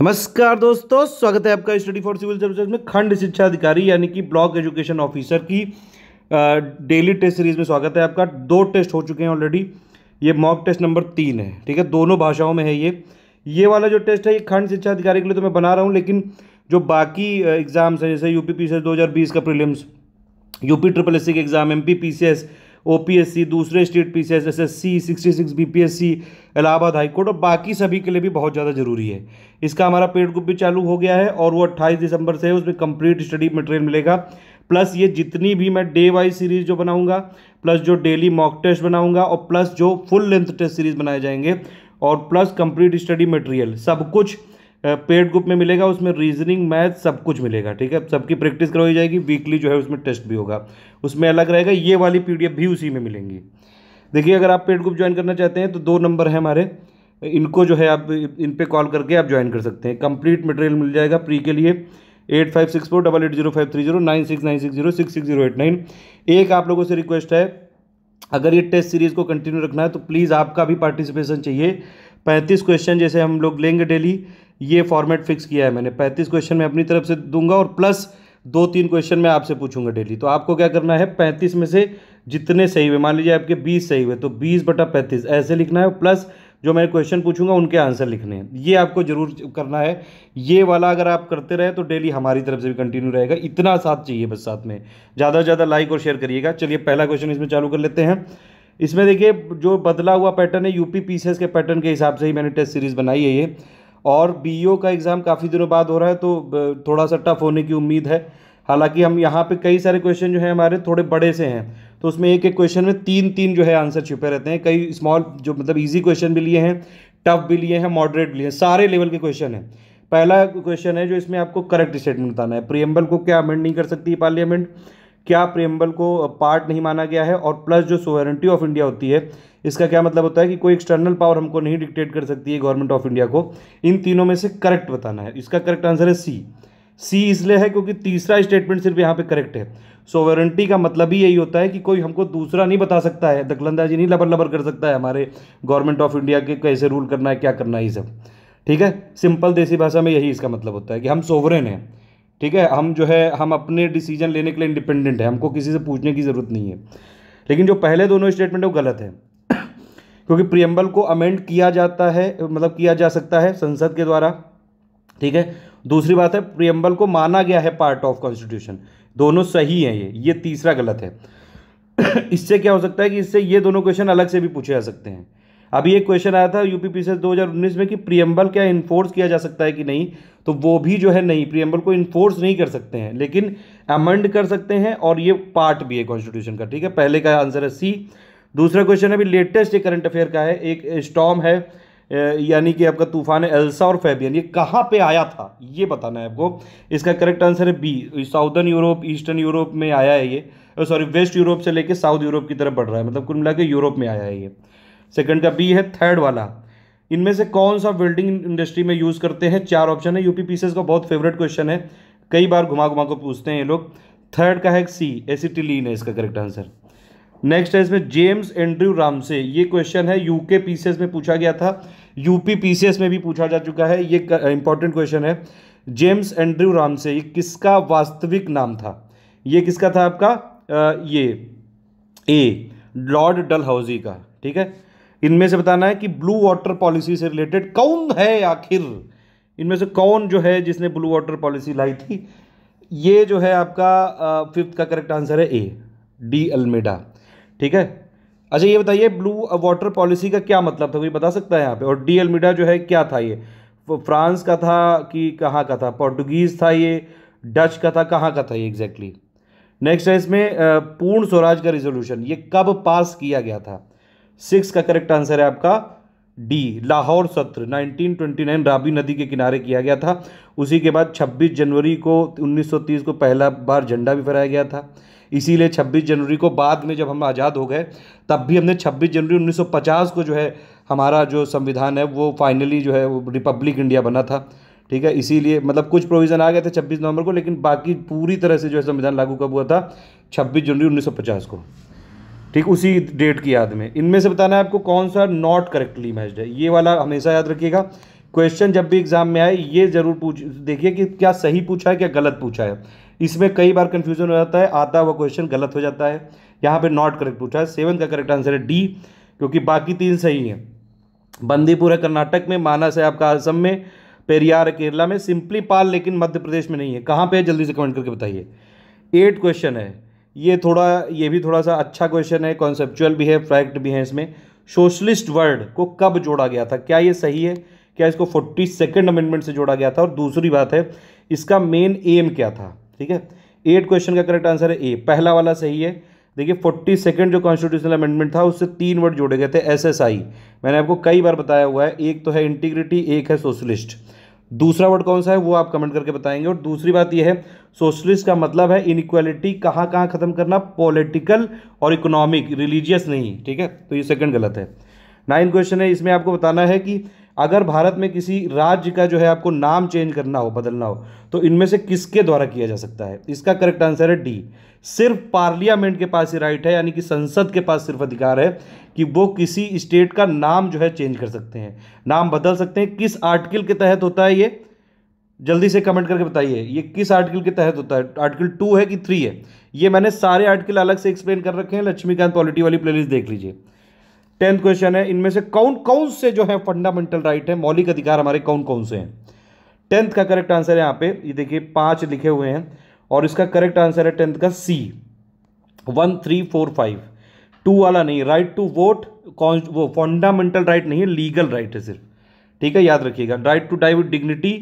नमस्कार दोस्तों स्वागत है आपका स्टडी फॉर सिविल सर्विसेज में खंड शिक्षा अधिकारी यानी कि ब्लॉक एजुकेशन ऑफिसर की डेली टेस्ट सीरीज में स्वागत है आपका दो टेस्ट हो चुके हैं ऑलरेडी ये मॉक टेस्ट नंबर तीन है ठीक है दोनों भाषाओं में है ये ये वाला जो टेस्ट है ये खंड शिक्षा अधिकारी के लिए तो मैं बना रहा हूँ लेकिन जो बाकी एग्ज़ाम्स हैं जैसे यू पी सी एस दो हज़ार बीस का prelims UP triple S C के exam M P P C S OPSC दूसरे state P SSC 66 BPSC Allahabad high court और बाकी सभी के लिए भी बहुत ज़्यादा ज़रूरी है इसका हमारा पेड ग्रुप भी चालू हो गया है और वो अट्ठाईस दिसंबर से है उसमें कंप्लीट स्टडी मटेरियल मिलेगा प्लस ये जितनी भी मैं डे वाइज सीरीज जो बनाऊंगा प्लस जो डेली मॉक टेस्ट बनाऊंगा और प्लस जो फुल लेंथ टेस्ट सीरीज बनाए जाएंगे और प्लस कंप्लीट स्टडी मटेरियल सब कुछ पेड ग्रुप में मिलेगा उसमें रीजनिंग मैथ सब कुछ मिलेगा ठीक है सबकी प्रैक्टिस करवाई जाएगी वीकली जो है उसमें टेस्ट भी होगा उसमें अलग रहेगा ये वाली पी भी उसी में मिलेंगी देखिए अगर आप पेड ग्रुप ज्वाइन करना चाहते हैं तो दो नंबर है हमारे इनको जो है आप इन पर कॉल करके आप ज्वाइन कर सकते हैं कंप्लीट मटेरियल मिल जाएगा प्री के लिए eight five six four double eight zero five three zero nine six nine six zero six six zero eight nine एक आप लोगों से रिक्वेस्ट है अगर ये टेस्ट सीरीज़ को कंटिन्यू रखना है तो प्लीज़ आपका भी पार्टिसिपेशन चाहिए पैंतीस क्वेश्चन जैसे हम लोग लेंगे डेली ये फॉर्मेट फिक्स किया है मैंने पैंतीस क्वेश्चन मैं अपनी तरफ से दूंगा और प्लस दो तीन क्वेश्चन मैं आपसे पूछूंगा डेली तो आपको क्या करना है पैंतीस में से जितने सही हुए मान लीजिए आपके बीस सही हुए तो बीस बटा पैंतीस ऐसे लिखना है प्लस जो मैं क्वेश्चन पूछूंगा उनके आंसर लिखने हैं ये आपको जरूर करना है ये वाला अगर आप करते रहे तो डेली हमारी तरफ से भी कंटिन्यू रहेगा इतना साथ चाहिए बस साथ में ज़्यादा से ज़्यादा लाइक और शेयर करिएगा चलिए पहला क्वेश्चन इसमें चालू कर लेते हैं इसमें देखिए जो बदला हुआ पैटर्न है यूपी पीसीएस के पैटर्न के हिसाब से ही मैंने टेस्ट सीरीज़ बनाई है ये और बी e का एग्ज़ाम काफ़ी दिनों बाद हो रहा है तो थोड़ा सा टफ होने की उम्मीद है हालांकि हम यहाँ पे कई सारे क्वेश्चन जो है हमारे थोड़े बड़े से हैं तो उसमें एक एक क्वेश्चन में तीन तीन जो है आंसर छिपे रहते हैं कई स्मॉल जो मतलब इजी क्वेश्चन भी लिए हैं टफ भी लिए हैं मॉडरेट भी लिए हैं सारे लेवल के क्वेश्चन हैं पहला क्वेश्चन है जो इसमें आपको करेक्ट स्टेटमेंट बताना है प्रियम्बल को क्या अमेंड नहीं कर सकती पार्लियामेंट क्या प्रियम्बल को पार्ट नहीं माना गया है और प्लस जो सोवरेंटी ऑफ इंडिया होती है इसका क्या मतलब होता है कि कोई एक्सटर्नल पावर हमको नहीं डिक्टेट कर सकती है गवर्नमेंट ऑफ इंडिया को इन तीनों में से करेक्ट बताना है इसका करेक्ट आंसर है सी सी इसलिए है क्योंकि तीसरा स्टेटमेंट सिर्फ यहाँ पे करेक्ट है सोवेरेंटी का मतलब ही यही होता है कि कोई हमको दूसरा नहीं बता सकता है दखलंदाजी नहीं लबर लबर कर सकता है हमारे गवर्नमेंट ऑफ इंडिया के कैसे रूल करना है क्या करना है ये सब ठीक है सिंपल देसी भाषा में यही इसका मतलब होता है कि हम सोवरेन हैं ठीक है हम जो है हम अपने डिसीजन लेने के लिए इंडिपेंडेंट है हमको किसी से पूछने की ज़रूरत नहीं है लेकिन जो पहले दोनों स्टेटमेंट है वो गलत है क्योंकि प्रियम्बल को अमेंड किया जाता है मतलब किया जा सकता है संसद के द्वारा ठीक है दूसरी बात है प्रियम्बल को माना गया है पार्ट ऑफ कॉन्स्टिट्यूशन दोनों सही हैं ये ये तीसरा गलत है इससे क्या हो सकता है कि इससे ये दोनों क्वेश्चन अलग से भी पूछे जा सकते हैं अभी एक क्वेश्चन आया था यूपीपी से 2019 में कि प्रियम्बल क्या इन्फोर्स किया जा सकता है कि नहीं तो वो भी जो है नहीं प्रियम्बल को इन्फोर्स नहीं कर सकते हैं लेकिन अमेंड कर सकते हैं और ये पार्ट भी है कॉन्स्टिट्यूशन का ठीक है पहले का आंसर है सी दूसरा क्वेश्चन अभी लेटेस्ट ये करंट अफेयर का है एक स्टॉम है यानी कि आपका तूफान है एल्सा और फेबियन ये कहाँ पे आया था ये बताना है आपको इसका करेक्ट आंसर है B southern Europe eastern Europe में आया है ये सॉरी वेस्ट यूरोप से लेके साउथ यूरोप की तरफ बढ़ रहा है मतलब कुल मिला यूरोप में आया है ये सेकंड का बी है थर्ड वाला इनमें से कौन सा वेल्डिंग इंडस्ट्री में यूज़ करते हैं चार ऑप्शन है यूपी पीसेस का बहुत फेवरेट क्वेश्चन है कई बार घुमा घुमा को पूछते हैं ये लोग थर्ड का है सी एसिटिलीन है इसका करेक्ट आंसर नेक्स्ट है इसमें जेम्स एंड्रयू रामसे ये क्वेश्चन है यूके पीसीएस में पूछा गया था यूपी पीसीएस में भी पूछा जा चुका है ये इंपॉर्टेंट क्वेश्चन है जेम्स एंड्रयू रामसे ये किसका वास्तविक नाम था ये किसका था आपका आ, ये ए लॉर्ड डल का ठीक है इनमें से बताना है कि ब्लू वाटर पॉलिसी से रिलेटेड कौन है आखिर इनमें से कौन जो है जिसने ब्लू वाटर पॉलिसी लाई थी ये जो है आपका फिफ्थ का करेक्ट आंसर है ए डी अल्मेडा ठीक है अच्छा ये बताइए ब्लू वाटर पॉलिसी का क्या मतलब था कोई बता सकता है यहाँ पे और डी एलमिडा जो है क्या था ये फ्रांस का था कि कहाँ का था पोर्टुगीज़ था ये डच का था कहाँ का था ये एग्जैक्टली नेक्स्ट है इसमें पूर्ण स्वराज का रिजोल्यूशन ये कब पास किया गया था सिक्स का करेक्ट आंसर है आपका डी लाहौर सत्र 1929 राबी नदी के किनारे किया गया था उसी के बाद 26 जनवरी को 1930 को पहला बार झंडा भी फहराया गया था इसीलिए 26 जनवरी को बाद में जब हम आज़ाद हो गए तब भी हमने 26 जनवरी 1950 को जो है हमारा जो संविधान है वो फाइनली जो है वो रिपब्लिक इंडिया बना था ठीक है इसीलिए मतलब कुछ प्रोविज़न आ गए थे 26 नवंबर को लेकिन बाकी पूरी तरह से जो है संविधान लागू कब हुआ था 26 जनवरी 1950 को ठीक उसी डेट की याद में इनमें से बताना है आपको कौन सा नॉट करेक्टली मैच्ड है ये वाला हमेशा याद रखिएगा क्वेश्चन जब भी एग्जाम में आए ये जरूर पूछ देखिए कि क्या सही पूछा है क्या गलत पूछा है इसमें कई बार कन्फ्यूजन हो जाता है आता हुआ क्वेश्चन गलत हो जाता है यहाँ पे नॉट करेक्ट पूछा है सेवन का करेक्ट आंसर है डी क्योंकि बाकी तीन सही हैं बंदीपुर है कर्नाटक में मानस है आपका असम में पेरियार केरला में सिंपली पाल लेकिन मध्य प्रदेश में नहीं है कहाँ पर है जल्दी से कमेंट करके बताइए एट क्वेश्चन है ये थोड़ा ये भी थोड़ा सा अच्छा क्वेश्चन है कॉन्सेप्चुअल भी है फैक्ट भी है इसमें सोशलिस्ट वर्ड को कब जोड़ा गया था क्या ये सही है क्या इसको फोर्टी सेकेंड अमेंडमेंट से जोड़ा गया था और दूसरी बात है इसका मेन एम क्या था ठीक है एट क्वेश्चन का करेक्ट आंसर है ए पहला वाला सही है देखिए फोर्टी सेकेंड जो कॉन्स्टिट्यूशनल अमेंडमेंट था उससे तीन वर्ड जोड़े गए थे एसएसआई मैंने आपको कई बार बताया हुआ है एक तो है इंटीग्रिटी एक है सोशलिस्ट दूसरा वर्ड कौन सा है वो आप कमेंट करके बताएंगे और दूसरी बात यह है सोशलिस्ट का मतलब है इनक्वालिटी कहाँ कहाँ खत्म करना पॉलिटिकल और इकोनॉमिक रिलीजियस नहीं ठीक है तो ये सेकंड गलत है नाइन क्वेश्चन है इसमें आपको बताना है कि अगर भारत में किसी राज्य का जो है आपको नाम चेंज करना हो बदलना हो तो इनमें से किसके द्वारा किया जा सकता है इसका करेक्ट आंसर है डी सिर्फ पार्लियामेंट के पास ही राइट है यानी कि संसद के पास सिर्फ अधिकार है कि वो किसी स्टेट का नाम जो है चेंज कर सकते हैं नाम बदल सकते हैं किस आर्टिकल के तहत होता है ये जल्दी से कमेंट करके बताइए ये किस आर्टिकल के तहत होता है आर्टिकल टू है कि थ्री है ये मैंने सारे आर्टिकल अलग से एक्सप्लेन कर रखे हैं लक्ष्मीकांत पॉलिटी वाली प्लेलिस्ट देख लीजिए टेंथ क्वेश्चन है इनमें से कौन कौन से जो है फंडामेंटल राइट है मौलिक अधिकार हमारे कौन कौन से हैं टेंथ का करेक्ट आंसर है यहाँ पे ये देखिए पांच लिखे हुए हैं और इसका करेक्ट आंसर है टेंथ का C one three four five two वाला नहीं राइट टू वोट वो फंडामेंटल राइट नहीं है लीगल राइट है सिर्फ ठीक है याद रखिएगा राइट टू डाइव डिग्निटी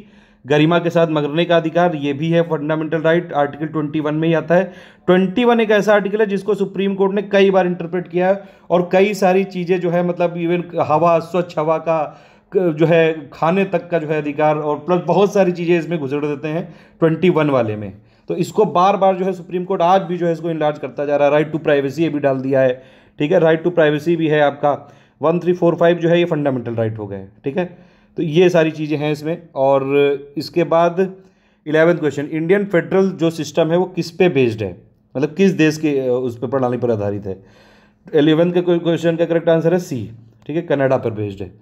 गरिमा के साथ मरने का अधिकार ये भी है फंडामेंटल राइट आर्टिकल 21 में ही आता है 21 एक ऐसा आर्टिकल है जिसको सुप्रीम कोर्ट ने कई बार इंटरप्रेट किया है और कई सारी चीज़ें जो है मतलब इवन हवा स्वच्छ हवा का जो है खाने तक का जो है अधिकार और प्लस बहुत सारी चीज़ें इसमें गुजर देते हैं ट्वेंटी वन वाले में तो इसको बार बार जो है सुप्रीम कोर्ट आज भी जो है इसको इनलार्ज करता जा रहा है राइट टू प्राइवेसी ये भी डाल दिया है ठीक है राइट टू प्राइवेसी भी है आपका वन थ्री फोर फाइव जो है ये फंडामेंटल राइट हो गए ठीक है तो ये सारी चीज़ें हैं इसमें और इसके बाद इलेवेंथ क्वेश्चन इंडियन फेडरल जो सिस्टम है वो किस पे बेस्ड है मतलब किस देश के उस पर प्रणाली पर आधारित है एलेवेंथ के क्वेश्चन का करेक्ट आंसर है सी ठीक है कनाडा पर बेस्ड है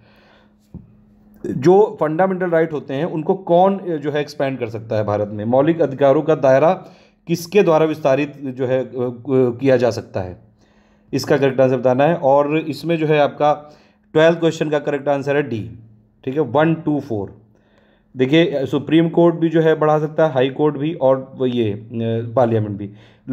जो फंडामेंटल राइट होते हैं उनको कौन जो है एक्सपेंड कर सकता है भारत में मौलिक अधिकारों का दायरा किसके द्वारा विस्तारित जो है किया जा सकता है इसका करेक्ट आंसर बताना है और इसमें जो है आपका ट्वेल्थ क्वेश्चन का करेक्ट आंसर है डी ठीक है वन टू फोर देखिए सुप्रीम कोर्ट भी जो है बढ़ा सकता है हाई कोर्ट भी और ये पार्लियामेंट भी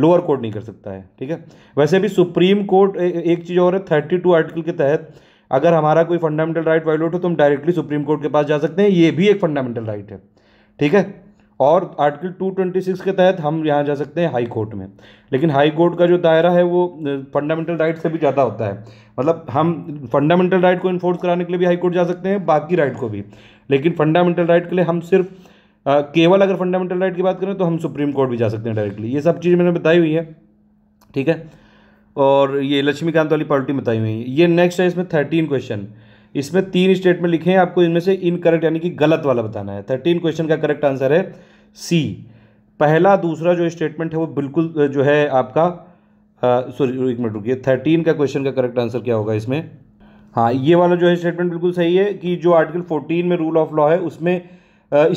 लोअर कोर्ट नहीं कर सकता है ठीक है वैसे भी सुप्रीम कोर्ट एक चीज़ और है थर्टी टू आर्टिकल के तहत अगर हमारा कोई फंडामेंटल राइट वायलेट हो तो हम डायरेक्टली सुप्रीम कोर्ट के पास जा सकते हैं ये भी एक फंडामेंटल राइट है ठीक है और आर्टिकल 226 के तहत हम यहाँ जा सकते हैं हाई कोर्ट में लेकिन हाई कोर्ट का जो दायरा है वो फंडामेंटल राइट से भी ज़्यादा होता है मतलब हम फंडामेंटल राइट को इन्फोर्स कराने के लिए भी हाई कोर्ट जा सकते हैं बाकी राइट को भी लेकिन फंडामेंटल राइट के लिए हम सिर्फ केवल अगर फंडामेंटल राइट की बात करें तो हम सुप्रीम कोर्ट भी जा सकते हैं डायरेक्टली ये सब चीज़ मैंने बताई हुई है ठीक है और ये लक्ष्मीकांत वाली पार्टी बताई हुई है ये नेक्स्ट है इसमें थर्टीन क्वेश्चन इसमें तीन स्टेटमेंट लिखे हैं आपको इनमें से इनकरेक्ट यानी कि गलत वाला बताना है थर्टीन क्वेश्चन का करेक्ट आंसर है सी पहला दूसरा जो स्टेटमेंट है वो बिल्कुल जो है आपका सॉरी एक मिनट रुकिए थर्टीन का क्वेश्चन का करेक्ट आंसर क्या होगा इसमें हाँ ये वाला जो है स्टेटमेंट बिल्कुल सही है कि जो आर्टिकल फोर्टीन में रूल ऑफ लॉ है उसमें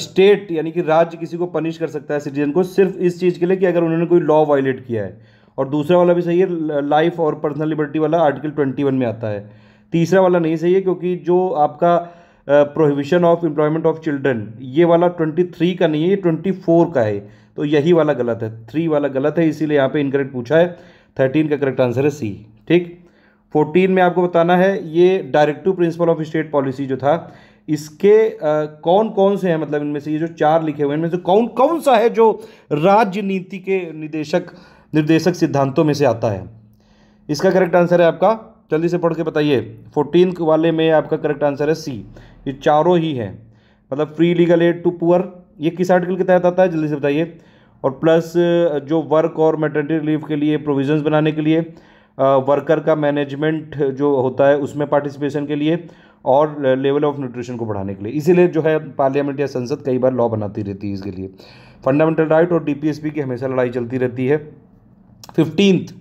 स्टेट यानी कि राज्य किसी को पनिश कर सकता है सिटीजन को सिर्फ इस चीज़ के लिए कि अगर उन्होंने कोई लॉ वायलेट किया है और दूसरा वाला भी सही है लाइफ और पर्सनल लिबर्टी वाला आर्टिकल ट्वेंटी वन में आता है तीसरा वाला नहीं सही है क्योंकि जो आपका prohibition of employment of children ये वाला ट्वेंटी थ्री का नहीं है ये ट्वेंटी फोर का है तो यही वाला गलत है थ्री वाला गलत है इसीलिए यहाँ पे इनकरेक्ट पूछा है थर्टीन का करेक्ट आंसर है सी ठीक फोर्टीन में आपको बताना है ये directive principle of state policy जो था इसके आ, कौन कौन से हैं मतलब इनमें से ये जो चार लिखे हुए हैं इनमें से कौन कौन सा है जो राज्य नीति के निदेशक निर्देशक सिद्धांतों में से आता है इसका करेक्ट आंसर है आपका जल्दी से पढ़ के बताइए फोर्टीन वाले में आपका करेक्ट आंसर है सी ये चारों ही है मतलब free legal aid to poor ये किस आर्टिकल के तहत आता है जल्दी से बताइए और प्लस जो वर्क और मेटर्निटी रिलीफ के लिए प्रोविजंस बनाने के लिए वर्कर का मैनेजमेंट जो होता है उसमें पार्टिसिपेशन के लिए और लेवल ऑफ न्यूट्रिशन को बढ़ाने के लिए इसीलिए जो है पार्लियामेंट या संसद कई बार लॉ बनाती रहती है इसके लिए फंडामेंटल राइट और डी की हमेशा लड़ाई चलती रहती है फिफ्टींथ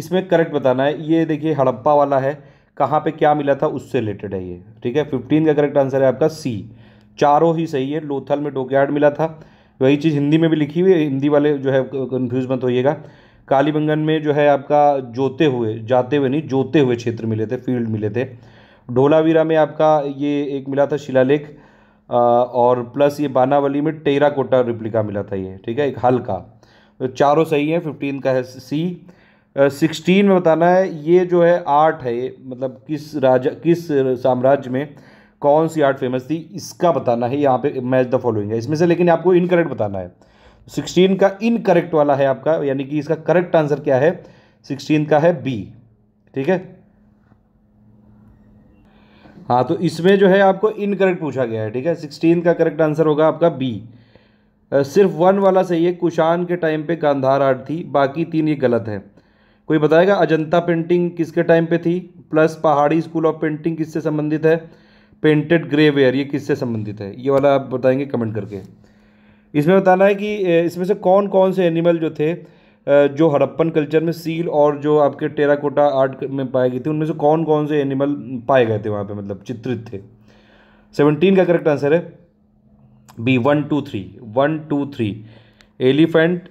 इसमें करेक्ट बताना है ये देखिए हड़प्पा वाला है कहाँ पे क्या मिला था उससे रिलेटेड है ये ठीक है फिफ्टीन का करेक्ट आंसर है आपका सी चारों ही सही है लोथल में डोकयार्ड मिला था वही चीज़ हिंदी में भी लिखी हुई है हिंदी वाले जो है कन्फ्यूज मत होइएगा कालीबंगन में जो है आपका जोते हुए जाते हुए नहीं जोते हुए क्षेत्र मिले थे फील्ड मिले थे ढोलावीरा में आपका ये एक मिला था शिलालेख और प्लस ये बानावली में टेरा कोटा रिप्लिका मिला था ये ठीक है एक हल्का तो चारों सही है फिफ्टीन का है सी सिक्सटीन में बताना है ये जो है आर्ट है मतलब किस राजा किस साम्राज्य में कौन सी आर्ट फेमस थी इसका बताना है यहाँ पे मैच द फॉलोइंग है इसमें से लेकिन आपको इनकरेक्ट बताना है सिक्सटीन का इनकरेक्ट वाला है आपका यानी कि इसका करेक्ट आंसर क्या है सिक्सटीन का है बी ठीक है हाँ तो इसमें जो है आपको इनकरेक्ट पूछा गया है ठीक है सिक्सटीन का करेक्ट आंसर होगा आपका बी सिर्फ वन वाला सही है कुशान के टाइम पे गांधार आर्ट थी बाकी तीन ये गलत है कोई बताएगा अजंता पेंटिंग किसके टाइम पे थी प्लस पहाड़ी स्कूल ऑफ पेंटिंग किससे संबंधित है पेंटेड ग्रेवेयर ये किससे संबंधित है ये वाला आप बताएंगे कमेंट करके इसमें बताना है कि इसमें से कौन कौन से एनिमल जो थे जो हड़प्पन कल्चर में सील और जो आपके टेराकोटा आर्ट में पाए गए थे उनमें से कौन कौन से एनिमल पाए गए थे वहाँ पे मतलब चित्रित थे सेवनटीन का करेक्ट आंसर है B one two three one two three elephant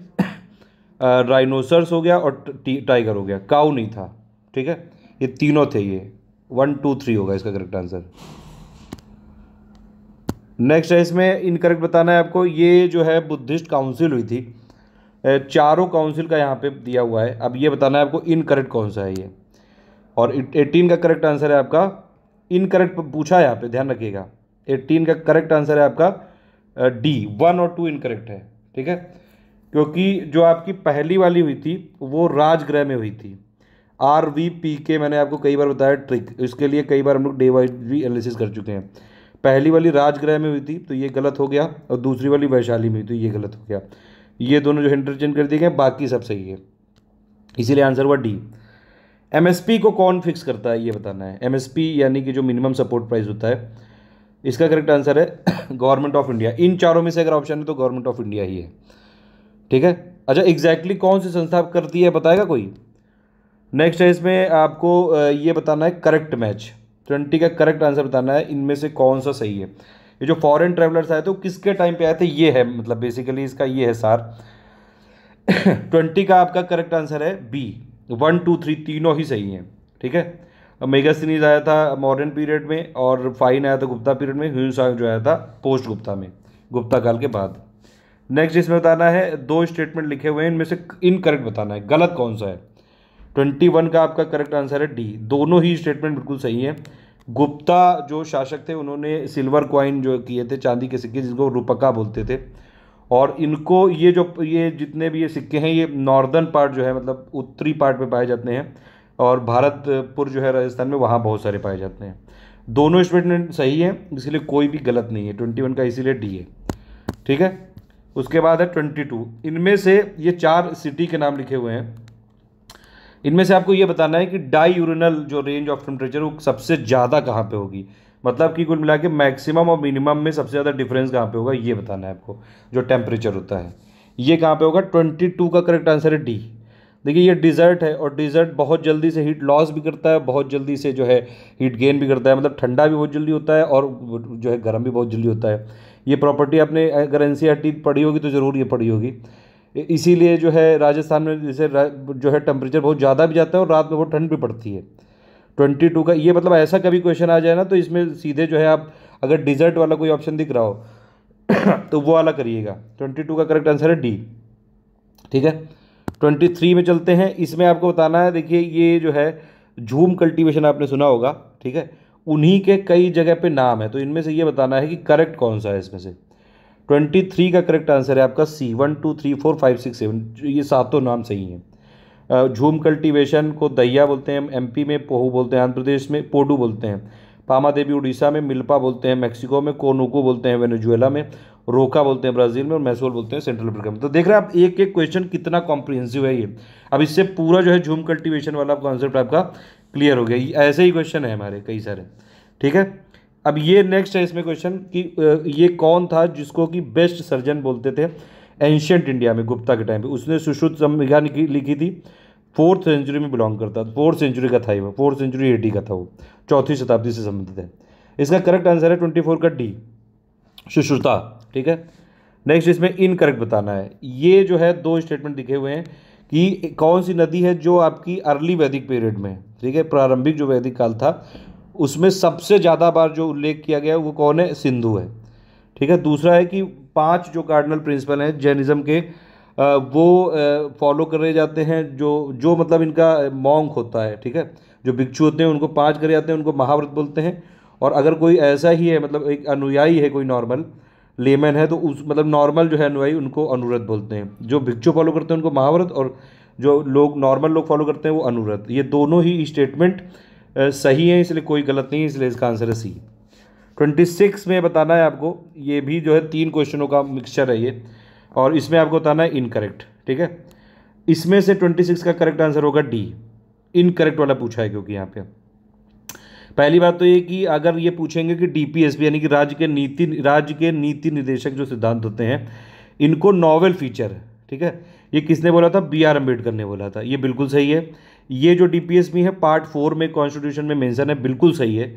rhinoceros हो गया और टाइगर हो गया काउ नहीं था ठीक है ये तीनों थे ये वन टू थ्री होगा इसका करेक्ट आंसर नेक्स्ट है इसमें इनकरेक्ट बताना है आपको ये जो है बुद्धिस्ट काउंसिल हुई थी चारों काउंसिल का यहाँ पे दिया हुआ है अब ये बताना है आपको इनकरेक्ट कौन सा है ये और एटीन का करेक्ट आंसर है आपका इनकरेक्ट पूछा है यहाँ पे ध्यान रखिएगा एटीन का करेक्ट आंसर है आपका डी वन और टू इनकरेक्ट है ठीक है क्योंकि जो आपकी पहली वाली हुई थी वो राजगृह में हुई थी आर वी पी के मैंने आपको कई बार बताया ट्रिक इसके लिए कई बार हम लोग डे वाइज भी एनालिसिस कर चुके हैं पहली वाली राजगृह में हुई थी तो ये गलत हो गया और दूसरी वाली वैशाली में हुई तो ये गलत हो गया ये दोनों जो इंटरचेंज कर दिए गए बाकी सब सही है इसीलिए आंसर हुआ डी पी को कौन फिक्स करता है ये बताना है पी यानी कि जो मिनिमम सपोर्ट प्राइस होता है इसका करेक्ट आंसर है गवर्नमेंट ऑफ इंडिया इन चारों में से अगर ऑप्शन है तो गवर्नमेंट ऑफ इंडिया ही है ठीक है अच्छा एग्जैक्टली exactly कौन सी संस्था करती है बताएगा कोई नेक्स्ट है इसमें आपको ये बताना है करेक्ट मैच ट्वेंटी का करेक्ट आंसर बताना है इनमें से कौन सा सही है ये जो फॉरेन ट्रेवलर्स आए थे वो किसके टाइम पे आए थे ये है मतलब बेसिकली इसका ये है सार ट्वेंटी का आपका करेक्ट आंसर है बी वन टू थ्री तीनों ही सही हैं ठीक है मेगा सीरीज आया था मॉडर्न पीरियड में और फाइन आया था गुप्ता पीरियड में ह्यून सांग जो आया था पोस्ट गुप्ता में गुप्ता काल के बाद नेक्स्ट इसमें बताना है दो स्टेटमेंट लिखे हुए हैं इनमें से इनकरेक्ट बताना है गलत कौन सा है ट्वेंटी वन का आपका करेक्ट आंसर है डी दोनों ही स्टेटमेंट बिल्कुल सही है गुप्ता जो शासक थे उन्होंने सिल्वर क्वाइन जो किए थे चांदी के सिक्के जिसको रूपका बोलते थे और इनको ये जो ये जितने भी ये सिक्के हैं ये नॉर्दर्न पार्ट जो है मतलब उत्तरी पार्ट में पाए जाते हैं और भारतपुर जो है राजस्थान में वहाँ बहुत सारे पाए जाते हैं दोनों स्टेटमेंट सही है इसलिए कोई भी गलत नहीं है ट्वेंटी वन का इसीलिए डी है ठीक है उसके बाद है ट्वेंटी टू इनमें से ये चार सिटी के नाम लिखे हुए हैं इनमें से आपको ये बताना है कि डाई यूरिनल जो रेंज ऑफ टेम्परेचर वो सबसे ज़्यादा कहाँ पे होगी मतलब कि कुल मिला के मैक्सिमम और मिनिमम में सबसे ज़्यादा डिफरेंस कहाँ पे होगा ये बताना है आपको जो टेम्परेचर होता है ये कहाँ पे होगा ट्वेंटी टू का करेक्ट आंसर है डी देखिए ये डिज़र्ट है और डिज़र्ट बहुत जल्दी से हीट लॉस भी करता है बहुत जल्दी से जो है हीट गेन भी करता है मतलब ठंडा भी बहुत जल्दी होता है और जो है गर्म भी बहुत जल्दी होता है ये प्रॉपर्टी आपने अगर एन e पढ़ी होगी तो ज़रूर ये पढ़ी होगी इसीलिए जो है राजस्थान में जैसे जो है टेम्परेचर बहुत ज़्यादा भी जाता है और रात में बहुत ठंड भी पड़ती है ट्वेंटी टू का ये मतलब ऐसा कभी क्वेश्चन आ जाए ना तो इसमें सीधे जो है आप अगर डिज़र्ट वाला कोई ऑप्शन दिख रहा हो तो वो वाला करिएगा ट्वेंटी टू का करेक्ट आंसर है डी ठीक है ट्वेंटी थ्री में चलते हैं इसमें आपको बताना है देखिए ये जो है झूम कल्टीवेशन आपने सुना होगा ठीक है उन्हीं के कई जगह पे नाम है तो इनमें से ये बताना है कि करेक्ट कौन सा है इसमें से ट्वेंटी थ्री का करेक्ट आंसर है आपका C one two three four five six seven ये सातों नाम सही हैं झूम कल्टीवेशन को दहिया बोलते हैं एम में पोहू बोलते हैं आंध्र प्रदेश में पोडू बोलते हैं पामा देवी उड़ीसा में मिल्पा बोलते हैं मैक्सिको में कोनुको बोलते हैं वेनेजुएला में रोका बोलते हैं ब्राज़ील में और मैसोल बोलते हैं सेंट्रल अफ्रीका में तो देख रहे हैं आप एक एक क्वेश्चन कितना कॉम्प्रिहेंसिव है ये अब इससे पूरा जो है झूम कल्टीवेशन वाला आपका आंसर आपका क्लियर हो गया ऐसे ही क्वेश्चन है हमारे कई सारे ठीक है अब ये नेक्स्ट है इसमें क्वेश्चन कि ये कौन था जिसको कि बेस्ट सर्जन बोलते थे एंशियंट इंडिया में गुप्ता के टाइम पे उसने सुश्रुत संविधान लिखी थी फोर्थ सेंचुरी में बिलोंग करता था फोर्थ सेंचुरी का था ये वो फोर्थ सेंचुरी एडी का था वो चौथी शताब्दी से संबंधित है इसका करेक्ट आंसर है ट्वेंटी फोर का डी सुश्रुता ठीक है नेक्स्ट इसमें इनकरेक्ट बताना है ये जो है दो स्टेटमेंट दिखे हुए हैं कि कौन सी नदी है जो आपकी अर्ली वैदिक पीरियड में ठीक है प्रारंभिक जो वैदिक काल था उसमें सबसे ज़्यादा बार जो उल्लेख किया गया है वो कौन है सिंधु है ठीक है दूसरा है कि पांच जो कार्डिनल प्रिंसिपल हैं जैनिज़्म के वो फॉलो करे जाते हैं जो जो मतलब इनका मॉन्क होता है ठीक है जो भिक्षु होते हैं उनको पाँच करे जाते हैं उनको महाव्रत बोलते हैं और अगर कोई ऐसा ही है मतलब एक अनुयायी है कोई नॉर्मल लेमैन है तो उस मतलब नॉर्मल जो है अनुयायी उनको अनुरत बोलते हैं जो भिक्षु फॉलो करते हैं उनको महाव्रत और जो लोग नॉर्मल लोग फॉलो करते हैं वो अनुरत ये दोनों ही स्टेटमेंट सही है इसलिए कोई गलत नहीं है इसलिए इसका आंसर है सी ट्वेंटी सिक्स में बताना है आपको ये भी जो है तीन क्वेश्चनों का मिक्सचर है ये और इसमें आपको बताना है इनकरेक्ट ठीक है इसमें से ट्वेंटी सिक्स का करेक्ट आंसर होगा डी इनकरेक्ट वाला पूछा है क्योंकि यहाँ पे पहली बात तो ये कि अगर ये पूछेंगे कि पी यानी कि राज्य के नीति राज्य के नीति निदेशक जो सिद्धांत होते हैं इनको नॉवेल फीचर ठीक है ये किसने बोला था बी आर अम्बेडकर ने बोला था ये बिल्कुल सही है ये जो डी पी है पार्ट फोर में कॉन्स्टिट्यूशन में मेंशन है बिल्कुल सही है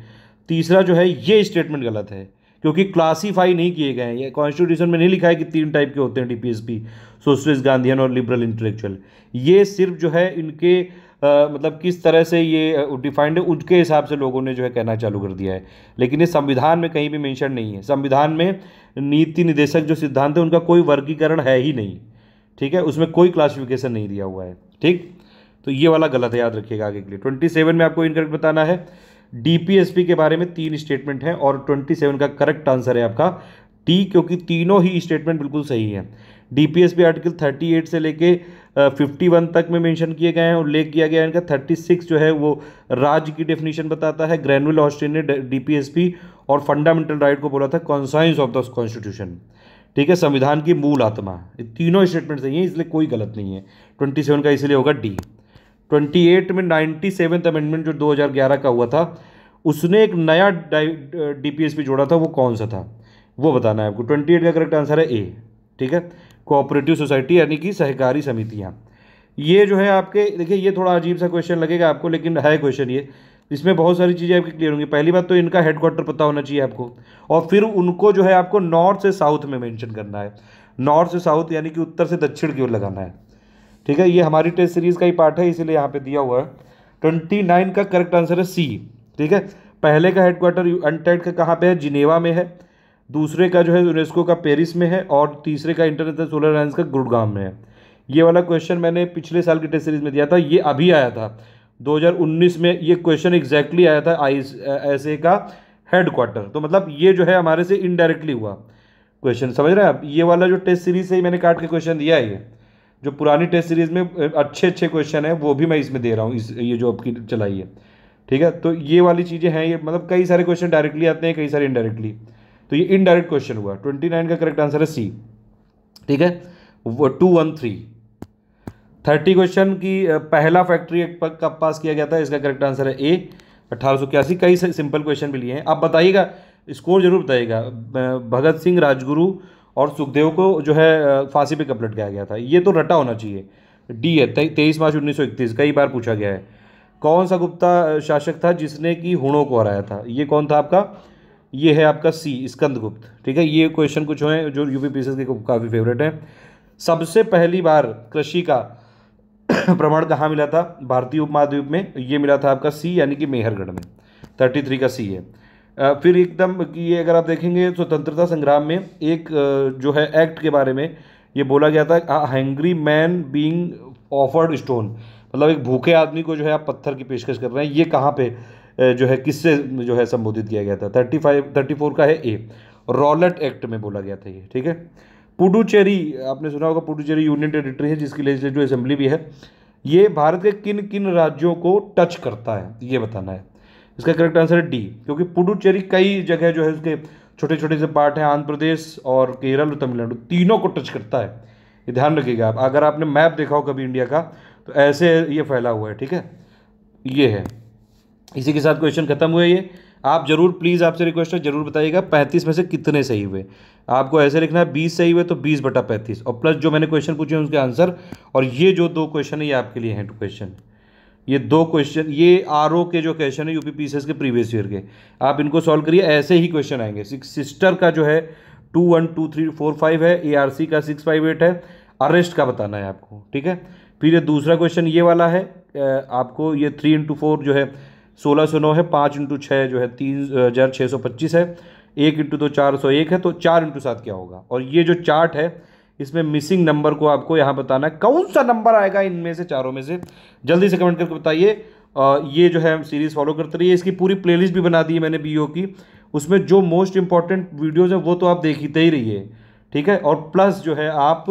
तीसरा जो है ये स्टेटमेंट गलत है क्योंकि क्लासीफाई नहीं किए गए हैं ये कॉन्स्टिट्यूशन में नहीं लिखा है कि तीन टाइप के होते हैं डीपीएसपी सोशलिस्ट गांधीन और लिबरल इंटेलेक्चुअल ये सिर्फ जो है इनके मतलब किस तरह से ये डिफाइंड है उनके हिसाब से लोगों ने जो है कहना चालू कर दिया है लेकिन ये संविधान में कहीं भी मेंशन नहीं है संविधान में नीति निदेशक जो सिद्धांत है उनका कोई वर्गीकरण है ही नहीं ठीक है उसमें कोई क्लासिफिकेशन नहीं दिया हुआ है ठीक तो ये वाला गलत है याद रखिएगा आगे के लिए ट्वेंटी सेवन में आपको इनकरेक्ट बताना है डी के बारे में तीन स्टेटमेंट हैं और ट्वेंटी सेवन का करेक्ट आंसर है आपका टी क्योंकि तीनों ही स्टेटमेंट बिल्कुल सही है डीपीएस पी आर्टिकल 38 से लेके फिफ्टी वन तक में मेंशन किए गए हैं उल्लेख किया गया है इनका थर्टी सिक्स जो है वो राज्य की डेफिनेशन बताता है ग्रैनुअल ऑस्ट्रेन ने डीपीएसपी और फंडामेंटल राइट को बोला था कॉन्साइंस ऑफ द कॉन्स्टिट्यूशन ठीक है संविधान की मूल आत्मा तीनों स्टेटमेंट सही है इसलिए कोई गलत नहीं है ट्वेंटी सेवन का इसलिए होगा डी ट्वेंटी एट में नाइन्टी अमेंडमेंट जो दो हज़ार ग्यारह का हुआ था उसने एक नया डी पी जोड़ा था वो कौन सा था वो बताना है आपको ट्वेंटी एट का करेक्ट आंसर है ए ठीक है कोऑपरेटिव सोसाइटी यानी कि सहकारी समितियाँ ये जो है आपके देखिए ये थोड़ा अजीब सा क्वेश्चन लगेगा आपको लेकिन है क्वेश्चन ये इसमें बहुत सारी चीज़ें आपकी क्लियर होंगी पहली बात तो इनका हेडक्वार्टर पता होना चाहिए आपको और फिर उनको जो है आपको नॉर्थ से साउथ में मेंशन करना है नॉर्थ से साउथ यानी कि उत्तर से दक्षिण की ओर लगाना है ठीक है ये हमारी टेस्ट सीरीज़ का ही पार्ट है इसीलिए यहाँ पर दिया हुआ है ट्वेंटी नाइन का करेक्ट आंसर है सी ठीक है पहले का हेडक्वार्टर अनटेड का कहाँ पे है जिनेवा में है दूसरे का जो है यूनेस्को का पेरिस में है और तीसरे का इंटरनेशनल सोलर अलायंस का गुड़गाम में है ये वाला क्वेश्चन मैंने पिछले साल की टेस्ट सीरीज में दिया था ये अभी आया था 2019 में ये क्वेश्चन एग्जैक्टली आया था आई एस ए का हेडक्वार्टर तो मतलब ये जो है हमारे से इनडायरेक्टली हुआ क्वेश्चन समझ रहे हैं आप ये वाला जो टेस्ट सीरीज से ही मैंने काट के क्वेश्चन दिया है ये जो पुरानी टेस्ट सीरीज में अच्छे अच्छे क्वेश्चन है वो भी मैं इसमें दे रहा हूँ इस ये जो आपकी चलाई है ठीक है तो ये वाली चीज़ें हैं ये मतलब कई सारे क्वेश्चन डायरेक्टली आते हैं कई सारे इनडायरेक्टली तो ये इनडायरेक्ट क्वेश्चन हुआ ट्वेंटी नाइन का करेक्ट आंसर है सी ठीक है two one three thirty question की पहला फैक्ट्री एक्ट कब पास किया गया था इसका करेक्ट आंसर है ए अठारह सौ इक्यासी कई सिंपल क्वेश्चन भी लिए हैं आप बताइएगा स्कोर जरूर बताइएगा भगत सिंह राजगुरु और सुखदेव को जो है फांसी पे कब लटकाया गया था ये तो रटा होना चाहिए डी है तेईस मार्च उन्नीस सौ इकतीस कई बार पूछा गया है कौन सा गुप्ता शासक था जिसने कि हुणों को हराया था ये कौन था आपका ये है आपका सी स्कंदगुप्त ठीक है ये क्वेश्चन कुछ हैं जो यूपी पी के काफ़ी फेवरेट हैं सबसे पहली बार कृषि का प्रमाण कहाँ मिला था भारतीय उपमहाद्वीप में ये मिला था आपका सी यानी कि मेहरगढ़ में थर्टी थ्री का सी है फिर एकदम ये अगर आप देखेंगे स्वतंत्रता संग्राम में एक जो है एक्ट के बारे में ये बोला गया था hungry man being offered stone मतलब एक भूखे आदमी को जो है आप पत्थर की पेशकश कर रहे हैं ये कहाँ पे जो है किससे जो है संबोधित किया गया था थर्टी फाइव थर्टी फोर का है ए रॉलेट एक्ट में बोला गया था ये ठीक है पुडुचेरी आपने सुना होगा पुडुचेरी यूनियन टेरिटरी है जिसकी लेजिस्लेटिव असेंबली भी है ये भारत के किन किन राज्यों को टच करता है ये बताना है इसका करेक्ट आंसर है डी क्योंकि पुडुचेरी कई जगह जो है उसके छोटे छोटे से पार्ट हैं आंध्र प्रदेश और केरल और तमिलनाडु तीनों को टच करता है ये ध्यान रखिएगा आप अगर आपने मैप देखा हो कभी इंडिया का तो ऐसे ये फैला हुआ है ठीक है ये है इसी के साथ क्वेश्चन खत्म हुए ये आप जरूर प्लीज़ आपसे रिक्वेस्ट है जरूर बताइएगा पैंतीस में से कितने सही हुए आपको ऐसे लिखना है बीस सही हुए तो बीस बटा पैंतीस और प्लस जो मैंने क्वेश्चन पूछे उसके आंसर और ये जो दो क्वेश्चन है ये आपके लिए हैं टू क्वेश्चन ये दो क्वेश्चन ये आर के जो क्वेश्चन है यूपी पी के प्रीवियस ईयर के आप इनको सॉल्व करिए ऐसे ही क्वेश्चन आएंगे सिस्टर का जो है two one two three four five है ए का सिक्स फाइव एट है अरेस्ट का बताना है आपको ठीक है फिर ये दूसरा क्वेश्चन ये वाला है आपको ये थ्री इंटू फोर जो है सोलह सौ नौ है पाँच इंटू छः जो है तीन हज़ार छः सौ पच्चीस है एक इंटू दो चार सौ एक है तो चार इंटू सात क्या होगा और ये जो चार्ट है इसमें मिसिंग नंबर को आपको यहाँ बताना है कौन सा नंबर आएगा इनमें से चारों में से जल्दी से कमेंट करके बताइए ये जो है सीरीज़ फॉलो करते रहिए इसकी पूरी प्ले भी बना दी है मैंने बी की उसमें जो मोस्ट इंपॉर्टेंट वीडियोज़ हैं वो तो आप देखते ही रहिए ठीक है और प्लस जो है आप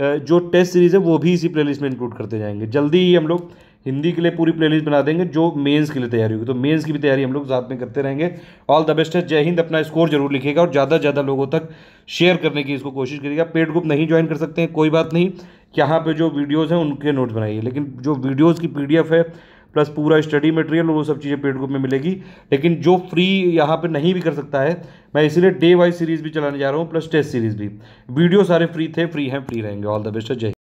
जो टेस्ट सीरीज़ है वो भी इसी प्लेलिस्ट में इंक्लूड करते जाएंगे जल्दी ही हम लोग हिंदी के लिए पूरी प्लेलिस्ट बना देंगे जो मेंस के लिए तैयारी होगी तो मेंस की भी तैयारी हम लोग साथ में करते रहेंगे ऑल द बेस्ट है जय हिंद अपना स्कोर जरूर लिखेगा और ज़्यादा से ज़्यादा लोगों तक शेयर करने की इसको कोशिश करिएगा पेड ग्रुप नहीं ज्वाइन कर सकते हैं कोई बात नहीं यहाँ पर जो वीडियोज़ हैं उनके नोट्स बनाइए लेकिन जो वीडियोज़ की पी है प्लस पूरा स्टडी मटेरियल वो सब चीज़ें पेड ग्रुप में मिलेगी लेकिन जो फ्री यहाँ पे नहीं भी कर सकता है मैं इसीलिए डे वाइज सीरीज़ भी चलाने जा रहा हूँ प्लस टेस्ट सीरीज़ भी वीडियो सारे फ्री थे फ्री हैं फ्री रहेंगे ऑल द बेस्ट जय